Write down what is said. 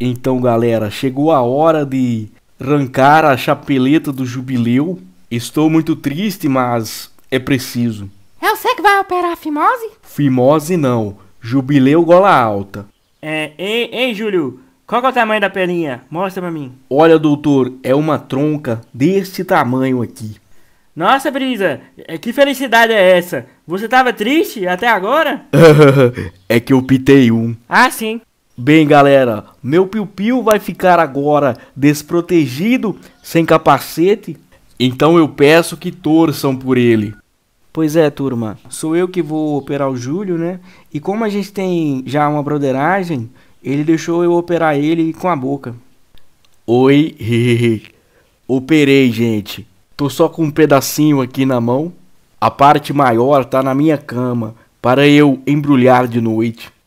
Então, galera, chegou a hora de arrancar a chapeleta do jubileu. Estou muito triste, mas é preciso. É você que vai operar a fimose? Fimose não, jubileu gola alta. É, ei, ei, Júlio, qual é o tamanho da pelinha? Mostra pra mim. Olha, doutor, é uma tronca deste tamanho aqui. Nossa, Brisa, é, que felicidade é essa? Você tava triste até agora? é que eu pitei um. Ah, sim. Bem, galera, meu piu-piu vai ficar agora desprotegido, sem capacete, então eu peço que torçam por ele. Pois é, turma, sou eu que vou operar o Júlio, né? E como a gente tem já uma broderagem, ele deixou eu operar ele com a boca. Oi, operei, gente. Tô só com um pedacinho aqui na mão. A parte maior tá na minha cama, para eu embrulhar de noite.